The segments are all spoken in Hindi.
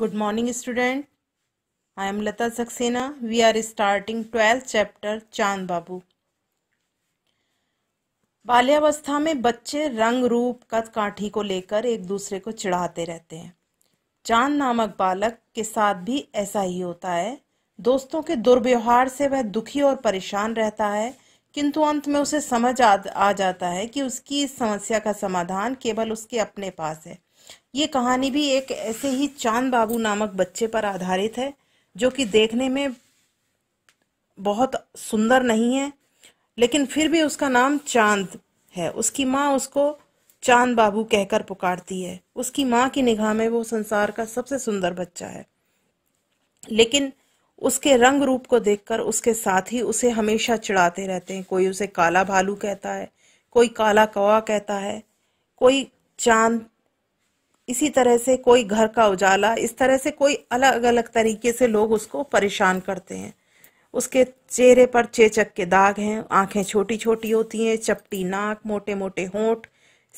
Good morning student. I am Lata Saxena. We are starting 12th chapter चांद बाबू बाल्यावस्था में बच्चे रंग रूप कद काठी को लेकर एक दूसरे को चिढ़ाते रहते हैं चांद नामक बालक के साथ भी ऐसा ही होता है दोस्तों के दुर्व्यवहार से वह दुखी और परेशान रहता है किंतु अंत में उसे समझ आ, आ जाता है कि उसकी इस समस्या का समाधान केवल उसके अपने पास है ये कहानी भी एक ऐसे ही चांद बाबू नामक बच्चे पर आधारित है जो कि देखने में बहुत सुंदर नहीं है लेकिन फिर भी उसका नाम चांद है उसकी माँ उसको चांद बाबू कहकर पुकारती है उसकी माँ की निगाह में वो संसार का सबसे सुंदर बच्चा है लेकिन उसके रंग रूप को देखकर उसके साथ ही उसे हमेशा चिढ़ाते रहते हैं कोई उसे काला भालू कहता है कोई काला कौवा कहता है कोई चांद इसी तरह से कोई घर का उजाला इस तरह से कोई अलग अलग तरीके से लोग उसको परेशान करते हैं उसके चेहरे पर चेचक के दाग हैं आंखें छोटी छोटी होती हैं चपटी नाक मोटे मोटे होंठ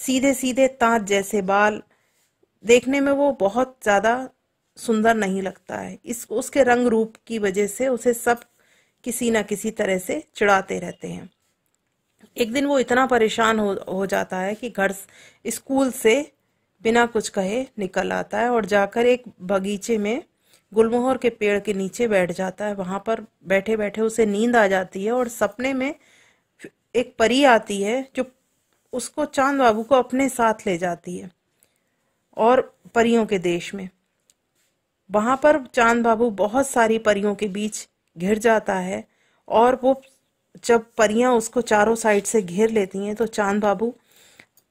सीधे सीधे तांत जैसे बाल देखने में वो बहुत ज़्यादा सुंदर नहीं लगता है इस उसके रंग रूप की वजह से उसे सब किसी ना किसी तरह से चिढ़ाते रहते हैं एक दिन वो इतना परेशान हो हो जाता है कि घर स्कूल से बिना कुछ कहे निकल आता है और जाकर एक बगीचे में गुलमोहर के पेड़ के नीचे बैठ जाता है वहाँ पर बैठे बैठे उसे नींद आ जाती है और सपने में एक परी आती है जो उसको चांद बाबू को अपने साथ ले जाती है और परियों के देश में वहाँ पर चांद बाबू बहुत सारी परियों के बीच घिर जाता है और वो जब परियाँ उसको चारों साइड से घेर लेती हैं तो चांद बाबू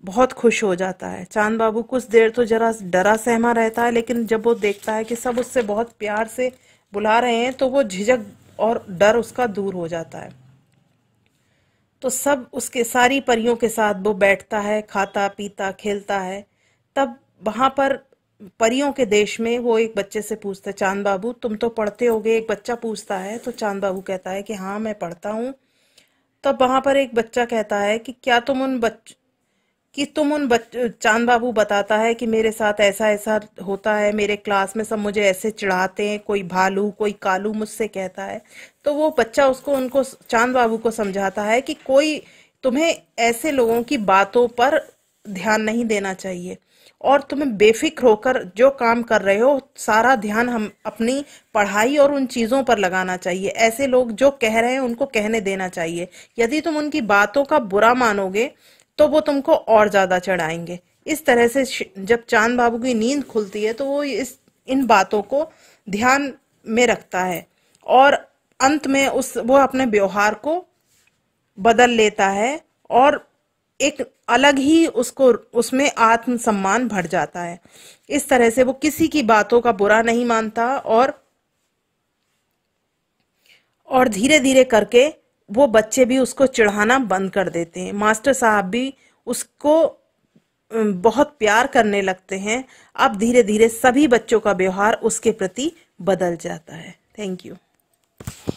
बहुत खुश हो जाता है चांद बाबू कुछ देर तो जरा डरा सहमा रहता है लेकिन जब वो देखता है कि सब उससे बहुत प्यार से बुला रहे हैं तो वो झिझक और डर उसका दूर हो जाता है तो सब उसके सारी परियों के साथ वो बैठता है खाता पीता खेलता है तब वहाँ पर परियों के देश में वो एक बच्चे से पूछता है चांद बाबू तुम तो पढ़ते होगे एक बच्चा पूछता है तो चांद बाबू कहता है कि हाँ मैं पढ़ता हूँ तब वहाँ पर एक बच्चा कहता है कि क्या तुम उन बच कि तुम उन बच चांद बाबू बताता है कि मेरे साथ ऐसा ऐसा होता है मेरे क्लास में सब मुझे ऐसे चिढ़ाते हैं कोई भालू कोई कालू मुझसे कहता है तो वो बच्चा उसको उनको चांद बाबू को समझाता है कि कोई तुम्हें ऐसे लोगों की बातों पर ध्यान नहीं देना चाहिए और तुम्हें बेफिक्र होकर जो काम कर रहे हो सारा ध्यान हम अपनी पढ़ाई और उन चीज़ों पर लगाना चाहिए ऐसे लोग जो कह रहे हैं उनको कहने देना चाहिए यदि तुम उनकी बातों का बुरा मानोगे तो वो तुमको और ज्यादा चढ़ाएंगे इस तरह से जब चांद बाबू की नींद खुलती है तो वो इस इन बातों को ध्यान में रखता है और अंत में उस वो अपने व्यवहार को बदल लेता है और एक अलग ही उसको उसमें आत्मसम्मान भर जाता है इस तरह से वो किसी की बातों का बुरा नहीं मानता और और धीरे धीरे करके वो बच्चे भी उसको चिढ़ाना बंद कर देते हैं मास्टर साहब भी उसको बहुत प्यार करने लगते हैं अब धीरे धीरे सभी बच्चों का व्यवहार उसके प्रति बदल जाता है थैंक यू